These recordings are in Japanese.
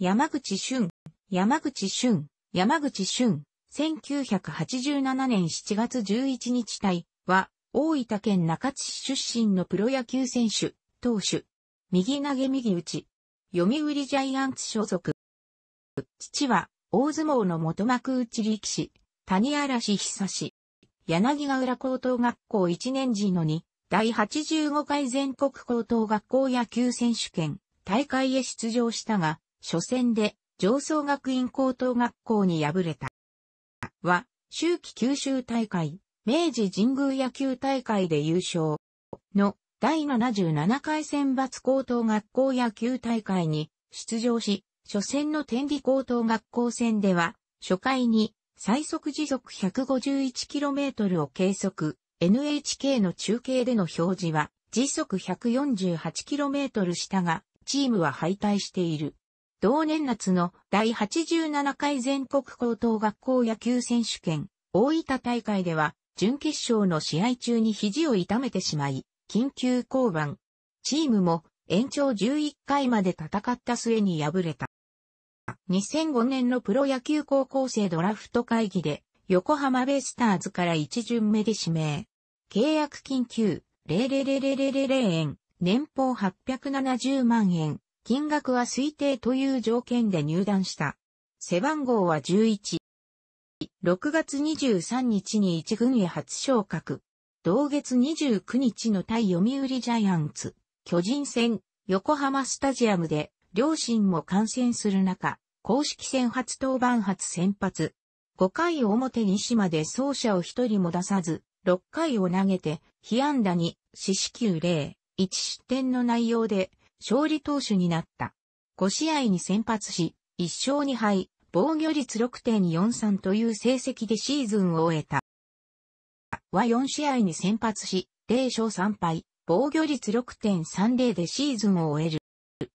山口俊、山口俊、山口俊、1987年7月11日隊は、大分県中津市出身のプロ野球選手、投手。右投げ右打ち。読売ジャイアンツ所属。父は、大相撲の元幕内力士、谷嵐久志。柳ヶ浦高等学校1年時の2、第85回全国高等学校野球選手権、大会へ出場したが、初戦で上層学院高等学校に敗れた。は、秋季九州大会、明治神宮野球大会で優勝の第77回選抜高等学校野球大会に出場し、初戦の天理高等学校戦では、初回に最速時速 151km を計測、NHK の中継での表示は時速 148km したが、チームは敗退している。同年夏の第87回全国高等学校野球選手権、大分大会では、準決勝の試合中に肘を痛めてしまい、緊急降板。チームも延長11回まで戦った末に敗れた。2005年のプロ野球高校生ドラフト会議で、横浜ベイスターズから1巡目で指名。契約金9、00000円、年俸870万円。金額は推定という条件で入団した。背番号は11。6月23日に一軍へ初昇格。同月29日の対読売ジャイアンツ、巨人戦、横浜スタジアムで、両親も感染する中、公式戦初登板初先発。5回表西まで走者を1人も出さず、6回を投げて、被安打に、四死球0、1失点の内容で、勝利投手になった。5試合に先発し、1勝2敗、防御率6.43という成績でシーズンを終えた。は4試合に先発し、0勝3敗、防御率6.30でシーズンを終える。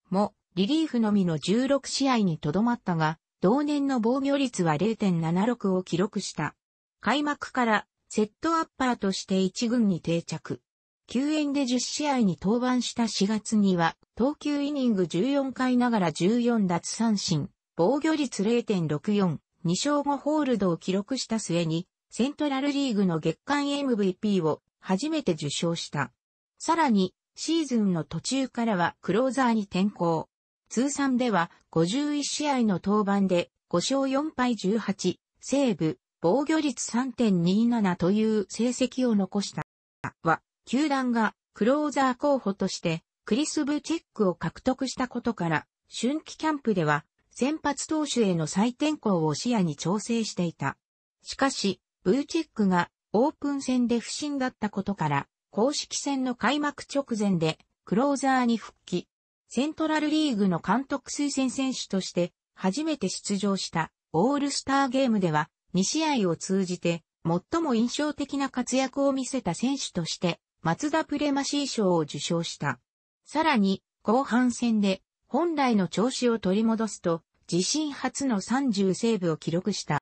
も、リリーフのみの16試合にとどまったが、同年の防御率は0.76を記録した。開幕からセットアッパーとして1軍に定着。救援で10試合に登板した4月には、投球イニング14回ながら14奪三振、防御率0.64、2勝後ホールドを記録した末に、セントラルリーグの月間 MVP を初めて受賞した。さらに、シーズンの途中からはクローザーに転向。通算では51試合の登板で5勝4敗18、セーブ、防御率3.27という成績を残した。は、球団がクローザー候補としてクリス・ブチェックを獲得したことから、春季キャンプでは先発投手への再転向を視野に調整していた。しかし、ブーチェックがオープン戦で不振だったことから、公式戦の開幕直前でクローザーに復帰。セントラルリーグの監督推薦選手として初めて出場したオールスターゲームでは2試合を通じて最も印象的な活躍を見せた選手として松田プレマシー賞を受賞した。さらに、後半戦で、本来の調子を取り戻すと、自身初の30セーブを記録した。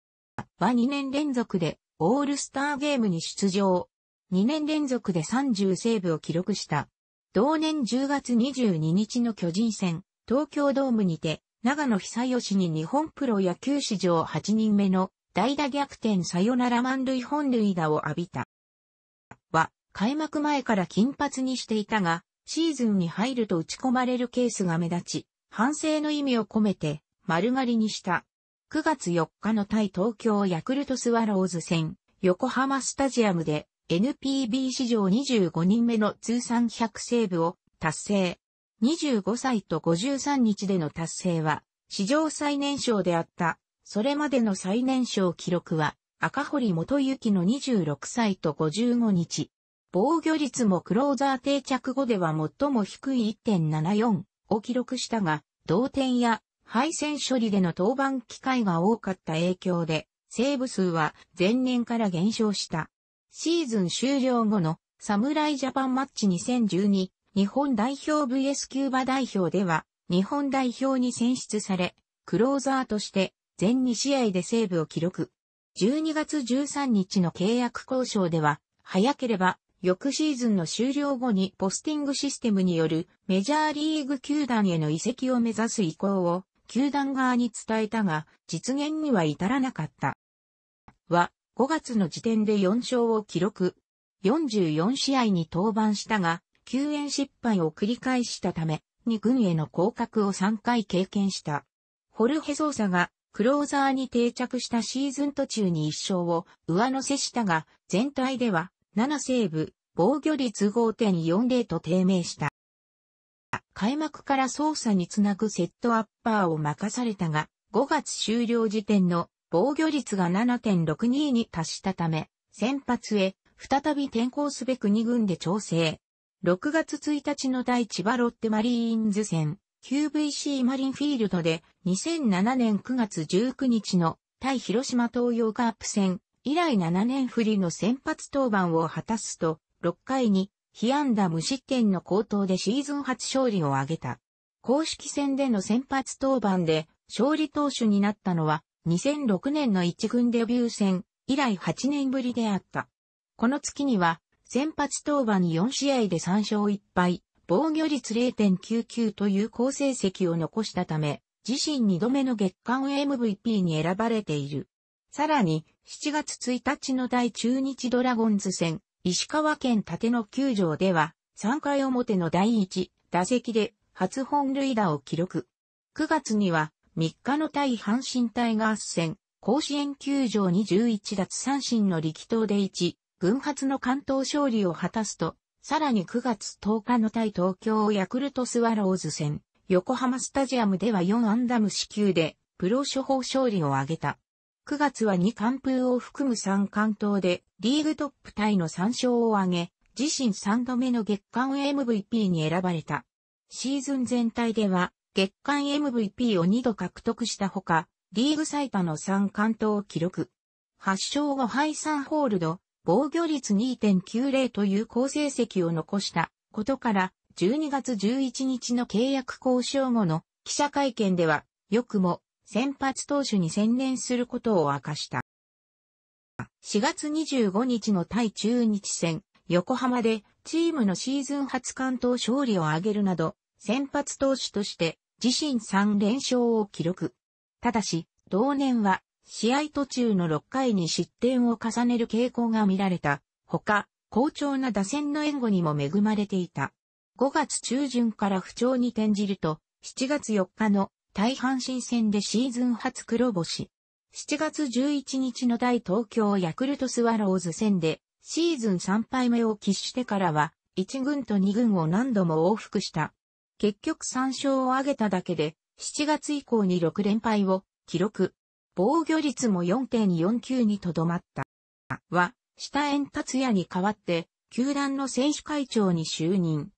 は2年連続で、オールスターゲームに出場。2年連続で30セーブを記録した。同年10月22日の巨人戦、東京ドームにて、長野久義に日本プロ野球史上8人目の代打逆転サヨナラ満塁本塁打を浴びた。開幕前から金髪にしていたが、シーズンに入ると打ち込まれるケースが目立ち、反省の意味を込めて丸刈りにした。9月4日の対東京ヤクルトスワローズ戦、横浜スタジアムで NPB 史上25人目の通算100セーブを達成。25歳と53日での達成は史上最年少であった。それまでの最年少記録は赤堀元幸の26歳と55日。防御率もクローザー定着後では最も低い1.74を記録したが、同点や敗戦処理での登板機会が多かった影響で、セーブ数は前年から減少した。シーズン終了後の侍ジャパンマッチ2012日本代表 VS キューバ代表では日本代表に選出され、クローザーとして全2試合でセーブを記録。12月13日の契約交渉では、早ければ翌シーズンの終了後にポスティングシステムによるメジャーリーグ球団への移籍を目指す意向を球団側に伝えたが、実現には至らなかった。は、5月の時点で4勝を記録。44試合に登板したが、救援失敗を繰り返したため、2軍への降格を3回経験した。ホルヘソーサがクローザーに定着したシーズン途中に1勝を上乗せしたが、全体では7セーブ、防御率5.40と低迷した。開幕から操作につなぐセットアッパーを任されたが、5月終了時点の防御率が7.62に達したため、先発へ再び転向すべく2軍で調整。6月1日の第千葉ロッテマリーンズ戦、QVC マリンフィールドで2007年9月19日の対広島東洋カープ戦、以来7年振りの先発登板を果たすと、6回に被安打無失点の高騰でシーズン初勝利を挙げた。公式戦での先発登板で勝利投手になったのは2006年の一軍デビュー戦以来8年ぶりであった。この月には先発登板4試合で3勝1敗、防御率0.99という好成績を残したため、自身2度目の月間 MVP に選ばれている。さらに、7月1日の第中日ドラゴンズ戦、石川県立野球場では、3回表の第1打席で初本塁打を記録。9月には、3日の対阪神タイガース戦、甲子園球場に11奪三振の力投で1、群発の関東勝利を果たすと、さらに9月10日の対東京ヤクルトスワローズ戦、横浜スタジアムでは4安打無支給で、プロ処方勝利を挙げた。9月は2完封を含む3完投で、リーグトップタイの3勝を挙げ、自身3度目の月間 MVP に選ばれた。シーズン全体では、月間 MVP を2度獲得したほか、リーグ最多の3完投を記録。8勝5敗3ホールド、防御率2.90という好成績を残したことから、12月11日の契約交渉後の記者会見では、よくも先発投手に専念することを明かした。4月25日の対中日戦、横浜でチームのシーズン初完投勝利を挙げるなど、先発投手として自身3連勝を記録。ただし、同年は試合途中の6回に失点を重ねる傾向が見られた。ほか、好調な打線の援護にも恵まれていた。5月中旬から不調に転じると、7月4日の大阪神戦でシーズン初黒星。7月11日の大東京ヤクルトスワローズ戦で、シーズン3敗目を喫してからは、1軍と2軍を何度も往復した。結局3勝を挙げただけで、7月以降に6連敗を記録。防御率も4.49にとどまった。は、下円達也に代わって、球団の選手会長に就任。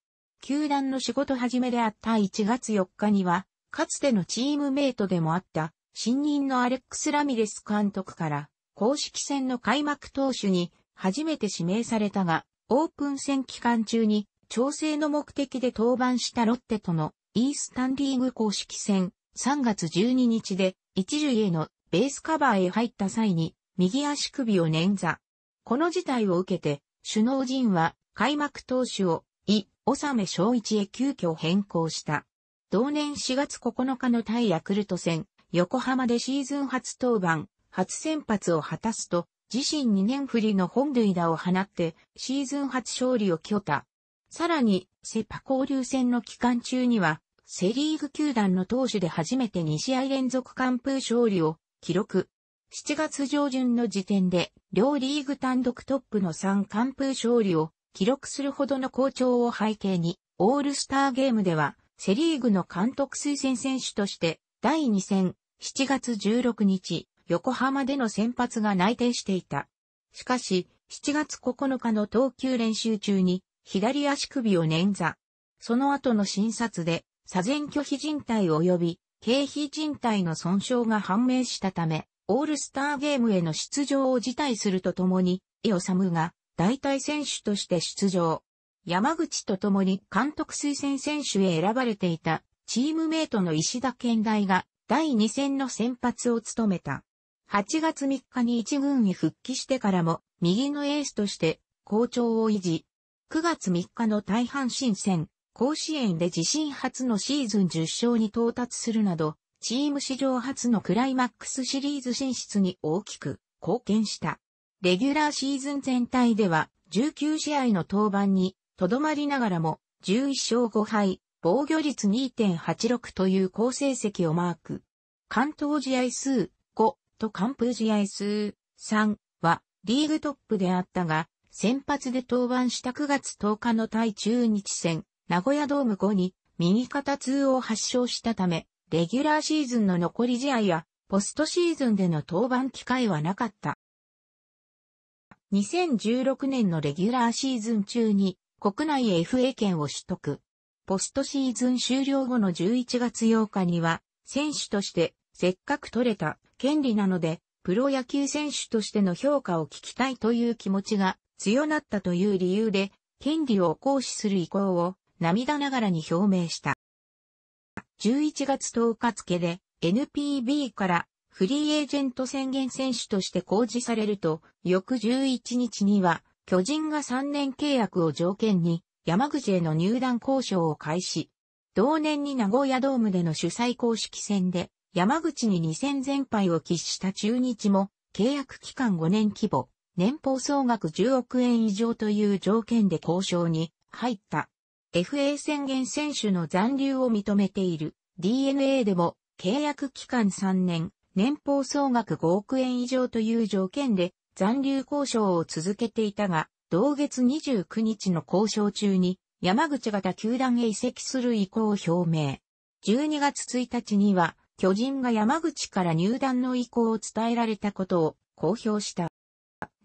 球団の仕事始めであった1月4日には、かつてのチームメイトでもあった新任のアレックス・ラミレス監督から公式戦の開幕投手に初めて指名されたが、オープン戦期間中に調整の目的で登板したロッテとのイースタンリーグ公式戦3月12日で一樹へのベースカバーへ入った際に右足首を捻挫。この事態を受けて首脳陣は開幕投手を、い、納め正一へ急遽変更した。同年4月9日の対ヤクルト戦、横浜でシーズン初登板、初先発を果たすと、自身2年振りの本塁打を放って、シーズン初勝利を挙た。さらに、セパ交流戦の期間中には、セリーグ球団の投手で初めて2試合連続完封勝利を記録。7月上旬の時点で、両リーグ単独トップの3完封勝利を記録するほどの好調を背景に、オールスターゲームでは、セリーグの監督推薦選手として、第2戦、7月16日、横浜での先発が内定していた。しかし、7月9日の投球練習中に、左足首を捻挫。その後の診察で、左前拒否人体及び、経費人体の損傷が判明したため、オールスターゲームへの出場を辞退するとともに、イオサムが代替選手として出場。山口と共に監督推薦選手へ選ばれていたチームメイトの石田健大が第2戦の先発を務めた。8月3日に一軍に復帰してからも右のエースとして好調を維持。9月3日の大半新戦、甲子園で自身初のシーズン10勝に到達するなど、チーム史上初のクライマックスシリーズ進出に大きく貢献した。レギュラーシーズン全体では19試合の登板にとどまりながらも、11勝5敗、防御率2.86という好成績をマーク。関東試合数5と完封試合数3はリーグトップであったが、先発で登板した9月10日の対中日戦、名古屋ドーム5に右肩痛を発症したため、レギュラーシーズンの残り試合やポストシーズンでの登板機会はなかった。2016年のレギュラーシーズン中に国内 FA 権を取得。ポストシーズン終了後の11月8日には、選手としてせっかく取れた権利なので、プロ野球選手としての評価を聞きたいという気持ちが強なったという理由で、権利を行使する意向を涙ながらに表明した。11月10日付で NPB からフリーエージェント宣言選手として公示されると、翌11日には巨人が3年契約を条件に、山口への入団交渉を開始。同年に名古屋ドームでの主催公式戦で、山口に2戦全敗を喫した中日も、契約期間5年規模、年俸総額10億円以上という条件で交渉に入った。FA 宣言選手の残留を認めている DNA でも契約期間3年、年俸総額5億円以上という条件で残留交渉を続けていたが、同月29日の交渉中に山口型球団へ移籍する意向を表明。12月1日には巨人が山口から入団の意向を伝えられたことを公表した。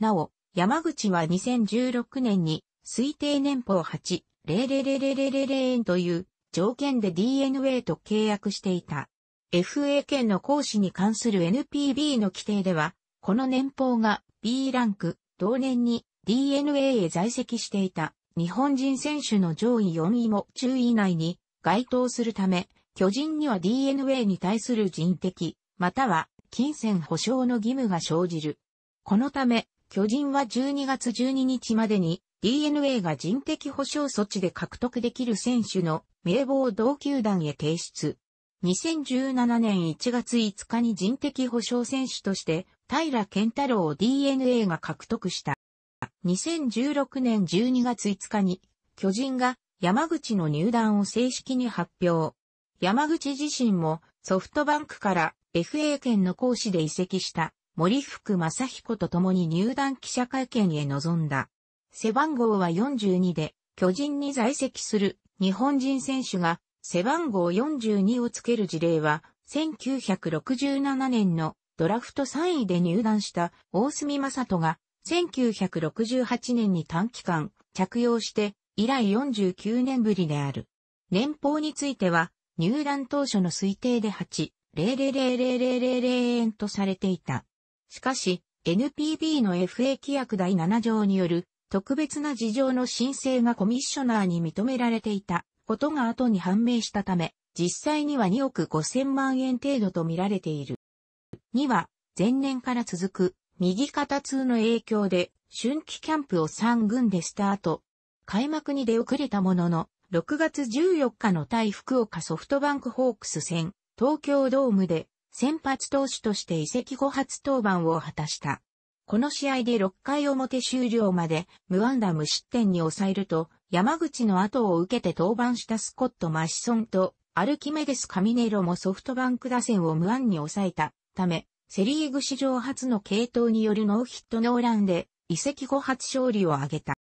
なお、山口は2016年に推定年俸8、0 0 0 0円という条件で DNA と契約していた。FA 権の行使に関する NPB の規定では、この年俸が B ランク、同年に DNA へ在籍していた日本人選手の上位4位も中位以内に該当するため、巨人には DNA に対する人的、または金銭保障の義務が生じる。このため、巨人は12月12日までに DNA が人的保障措置で獲得できる選手の名簿を同球団へ提出。2017年1月5日に人的保障選手として、平健太郎 DNA が獲得した。2016年12月5日に、巨人が山口の入団を正式に発表。山口自身もソフトバンクから FA 権の講師で移籍した森福正彦と共に入団記者会見へ臨んだ。背番号は42で巨人に在籍する日本人選手が背番号42をつける事例は、1967年のドラフト3位で入団した大隅正人が、1968年に短期間着用して、以来49年ぶりである。年俸については、入団当初の推定で8、0000000円とされていた。しかし、NPB の FA 規約第7条による特別な事情の申請がコミッショナーに認められていたことが後に判明したため、実際には2億5千万円程度と見られている。2は、前年から続く、右肩痛の影響で、春季キャンプを3軍でスタート。開幕に出遅れたものの、6月14日の対福岡ソフトバンクホークス戦、東京ドームで、先発投手として移籍後初登板を果たした。この試合で6回表終了まで無安打無失点に抑えると、山口の後を受けて登板したスコット・マシソンとアルキメデス・カミネロもソフトバンク打線を無安に抑えたため、セリーグ史上初の系統によるノーヒットノーランで、移籍後初勝利を挙げた。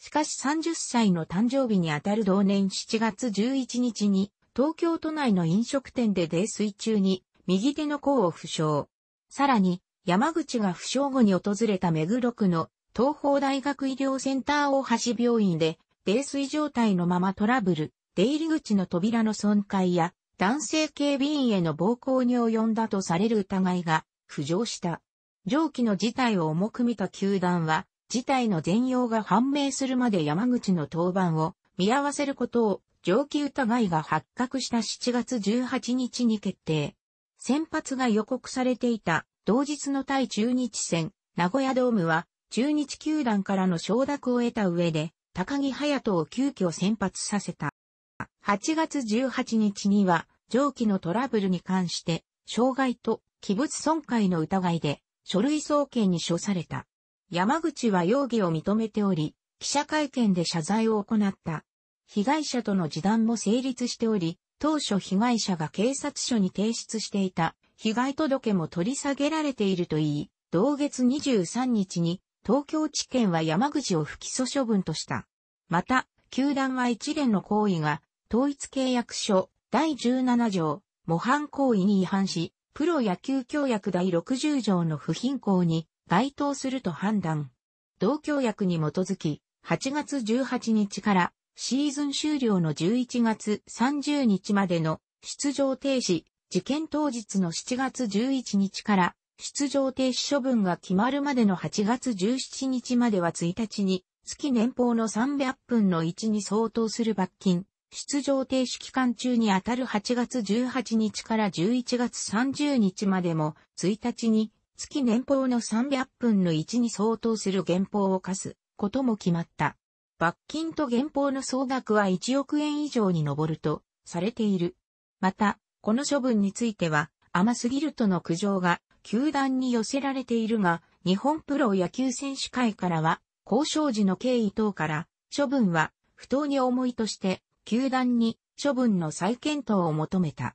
しかし30歳の誕生日にあたる同年7月11日に、東京都内の飲食店で泥酔中に、右手の甲を負傷。さらに、山口が負傷後に訪れた目黒区の東邦大学医療センター大橋病院で、泥酔状態のままトラブル、出入り口の扉の損壊や、男性警備員への暴行に及んだとされる疑いが浮上した。上記の事態を重く見た球団は、事態の全容が判明するまで山口の登板を見合わせることを上記疑いが発覚した7月18日に決定。先発が予告されていた同日の対中日戦、名古屋ドームは中日球団からの承諾を得た上で、高木隼人を急遽先発させた。8月18日には、上記のトラブルに関して、傷害と器物損壊の疑いで、書類送検に処された。山口は容疑を認めており、記者会見で謝罪を行った。被害者との示談も成立しており、当初被害者が警察署に提出していた被害届も取り下げられているといい、同月23日に東京地検は山口を不起訴処分とした。また、球団は一連の行為が、統一契約書第17条、模範行為に違反し、プロ野球協約第60条の不貧困に該当すると判断。同協約に基づき、8月18日からシーズン終了の11月30日までの出場停止、事件当日の7月11日から出場停止処分が決まるまでの8月17日までは1日に、月年俸の300分の1に相当する罰金、出場停止期間中に当たる8月18日から11月30日までも、1日に、月年俸の300分の1に相当する減俸を課すことも決まった。罰金と減俸の総額は1億円以上に上るとされている。また、この処分については甘すぎるとの苦情が球団に寄せられているが、日本プロ野球選手会からは、交渉時の経緯等から、処分は不当に重いとして、球団に処分の再検討を求めた。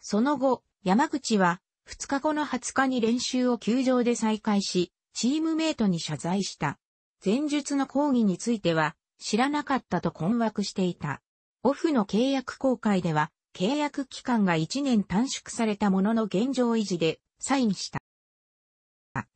その後、山口は、2日後の20日に練習を球場で再開し、チームメイトに謝罪した。前述の抗議については、知らなかったと困惑していた。オフの契約公開では、契約期間が1年短縮されたものの現状維持で、サインした。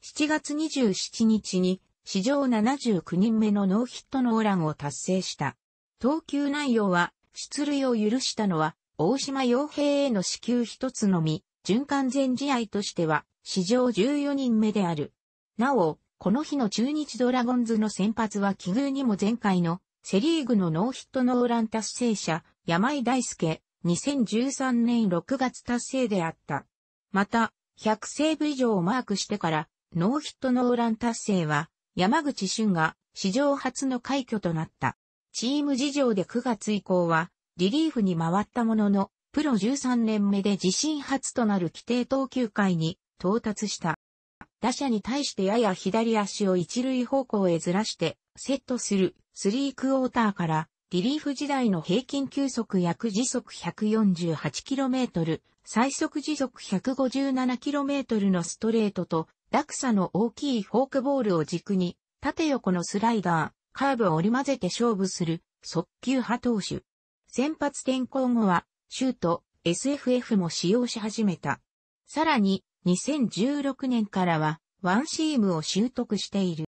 7月27日に史上79人目のノーヒットノーランを達成した。投球内容は出塁を許したのは大島洋平への支給一つのみ、循環全試合としては史上14人目である。なお、この日の中日ドラゴンズの先発は奇遇にも前回のセリーグのノーヒットノーラン達成者、山井大輔、2013年6月達成であった。また、100セーブ以上をマークしてから、ノーヒットノーラン達成は、山口俊が史上初の快挙となった。チーム事情で9月以降は、リリーフに回ったものの、プロ13年目で自身初となる規定投球回に到達した。打者に対してやや左足を一塁方向へずらして、セットするスリークォーターからリリーフ時代の平均球速約時速 148km、最速時速 157km のストレートと、落差の大きいフォークボールを軸に、縦横のスライダー、カーブを織り交ぜて勝負する、速球派投手。先発転向後は、シュート、SFF も使用し始めた。さらに、2016年からは、ワンシームを習得している。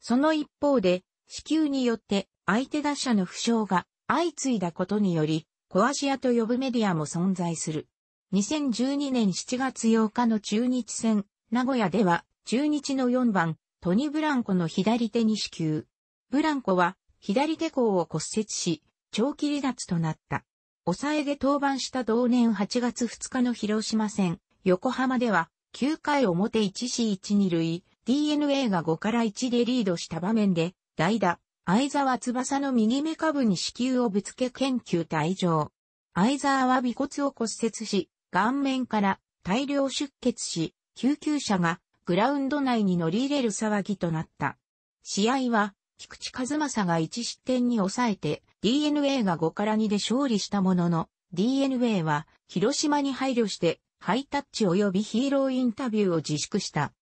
その一方で、支給によって相手打者の負傷が相次いだことにより、コアシアと呼ぶメディアも存在する。2012年7月8日の中日戦、名古屋では、中日の4番、トニ・ブランコの左手に支給。ブランコは、左手甲を骨折し、長期離脱となった。抑えで登板した同年8月2日の広島戦、横浜では、9回表1 c 1 2塁、DNA が5から1でリードした場面で、代打、相沢翼の右目下部に子宮をぶつけ研究退場。相沢は尾骨を骨折し、顔面から大量出血し、救急車がグラウンド内に乗り入れる騒ぎとなった。試合は、菊池和正が1失点に抑えて、DNA が5から2で勝利したものの、DNA は広島に配慮してハイタッチ及びヒーローインタビューを自粛した。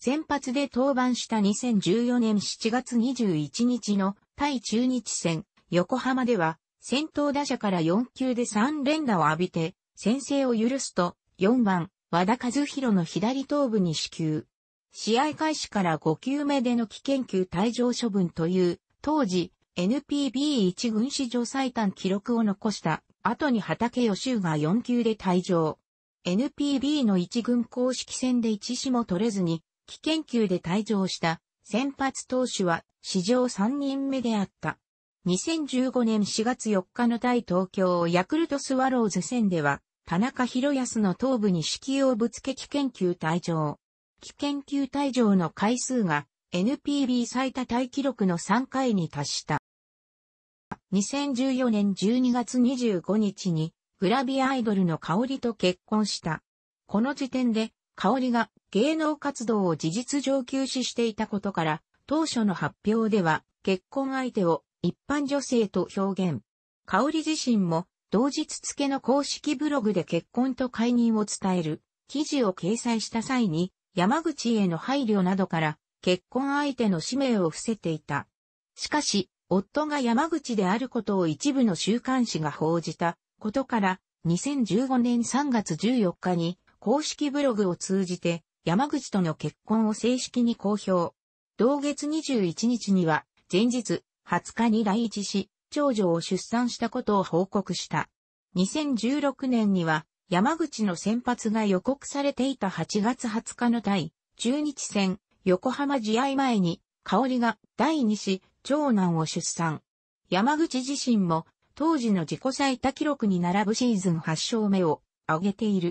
先発で登板した2014年7月21日の対中日戦、横浜では、先頭打者から4球で3連打を浴びて、先制を許すと、4番、和田和弘の左頭部に支給。試合開始から5球目での危険球退場処分という、当時、NPB1 軍史上最短記録を残した後に畑義雄が4球で退場。NPB の1軍公式戦で1死も取れずに危険究で退場した先発投手は史上3人目であった。2015年4月4日の対東京ヤクルトスワローズ戦では、田中博康の頭部に指揮をぶつけ危険球退場。危険球退場の回数が NPB 最多タイ記録の3回に達した。2014年12月25日にグラビアアイドルの香りと結婚した。この時点で香織が芸能活動を事実上休止していたことから、当初の発表では結婚相手を一般女性と表現。香織自身も同日付の公式ブログで結婚と解任を伝える記事を掲載した際に山口への配慮などから結婚相手の氏名を伏せていた。しかし、夫が山口であることを一部の週刊誌が報じたことから2015年3月14日に公式ブログを通じて山口との結婚を正式に公表。同月21日には前日20日に来日し、長女を出産したことを報告した。2016年には山口の先発が予告されていた8月20日の対中日戦横浜試合前に香りが第二子長男を出産。山口自身も当時の自己最多記録に並ぶシーズン8勝目を挙げている。